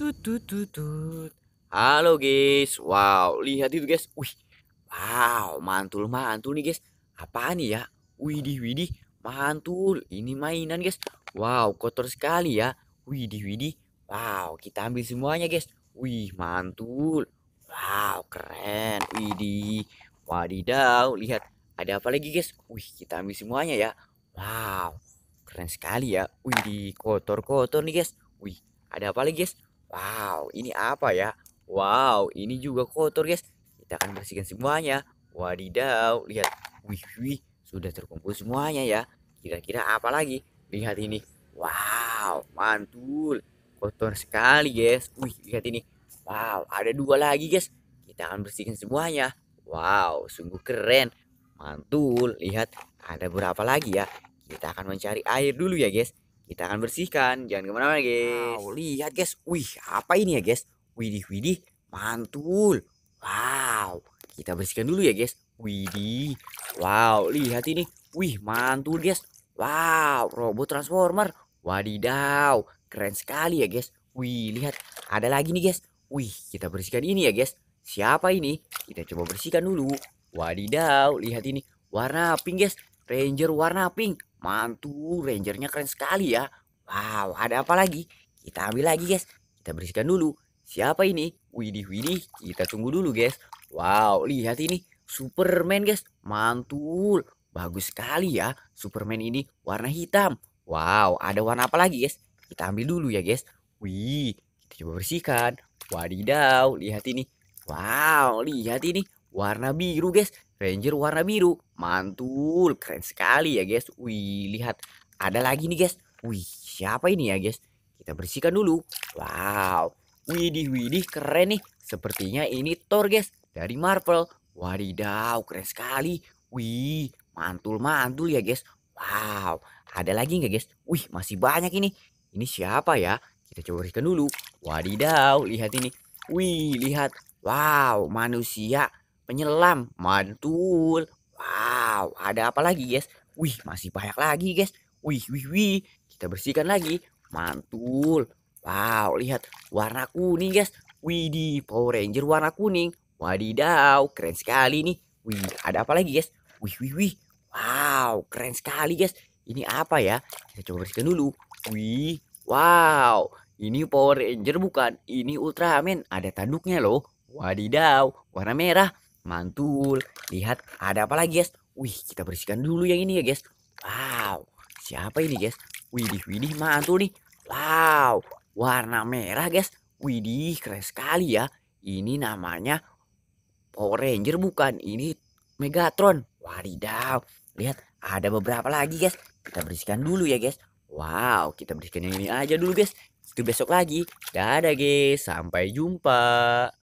Tut Halo guys. Wow, lihat itu guys. Wih. Wow, mantul mantul nih guys. apa nih ya? Widih widih, mantul. Ini mainan guys. Wow, kotor sekali ya. Widih widih. Wow, kita ambil semuanya guys. Wih, mantul. Wow, keren. Widih. Wadidaw, lihat. Ada apa lagi guys? Wih, kita ambil semuanya ya. Wow, keren sekali ya. Widih, kotor-kotor nih guys. Wih, ada apa lagi guys? Wow, ini apa ya? Wow, ini juga kotor guys. Kita akan bersihkan semuanya. Wadidaw, lihat. Wih, wih, sudah terkumpul semuanya ya. Kira-kira apa lagi? Lihat ini. Wow, mantul. Kotor sekali guys. Wih, lihat ini. Wow, ada dua lagi guys. Kita akan bersihkan semuanya. Wow, sungguh keren. Mantul. Lihat, ada berapa lagi ya? Kita akan mencari air dulu ya guys. Kita akan bersihkan. Jangan kemana-mana guys. Wow, lihat guys. Wih apa ini ya guys. Widih widih. Mantul. Wow. Kita bersihkan dulu ya guys. Widih. Wow. Lihat ini. Wih mantul guys. Wow. Robot transformer. Wadidaw. Keren sekali ya guys. Wih lihat. Ada lagi nih guys. Wih kita bersihkan ini ya guys. Siapa ini? Kita coba bersihkan dulu. Wadidaw. Lihat ini. Warna pink guys. Ranger warna pink. Mantul, rangernya keren sekali ya. Wow, ada apa lagi? Kita ambil lagi guys. Kita bersihkan dulu. Siapa ini? Widih, widih. Kita tunggu dulu guys. Wow, lihat ini. Superman guys. Mantul. Bagus sekali ya. Superman ini warna hitam. Wow, ada warna apa lagi guys? Kita ambil dulu ya guys. Wih, kita coba bersihkan. Wadidaw, lihat ini. Wow, lihat ini warna biru guys Ranger warna biru mantul keren sekali ya guys wih lihat ada lagi nih guys wih siapa ini ya guys kita bersihkan dulu wow widih widih keren nih sepertinya ini Thor guys dari Marvel wadidaw keren sekali wih mantul mantul ya guys wow ada lagi nggak guys wih masih banyak ini ini siapa ya kita coba bersihkan dulu wadidaw lihat ini wih lihat Wow, manusia menyelam, mantul wow ada apa lagi guys wih masih banyak lagi guys wih wih wih kita bersihkan lagi mantul wow lihat warna kuning guys widih Power Ranger warna kuning wadidaw keren sekali nih wih ada apa lagi guys wih wih wih wow keren sekali guys ini apa ya kita coba bersihkan dulu wih wow ini Power Ranger bukan ini Ultraman ada tanduknya loh wadidaw warna merah Mantul. Lihat, ada apa lagi, guys? Wih, kita bersihkan dulu yang ini ya, guys. Wow, siapa ini, guys? Widih, widih, mantul nih. Wow, warna merah, guys. Widih, keren sekali ya. Ini namanya Power Ranger bukan, ini Megatron. Wadidaw. Lihat, ada beberapa lagi, guys. Kita bersihkan dulu ya, guys. Wow, kita bersihkan yang ini aja dulu, guys. Itu besok lagi. Dadah, guys. Sampai jumpa.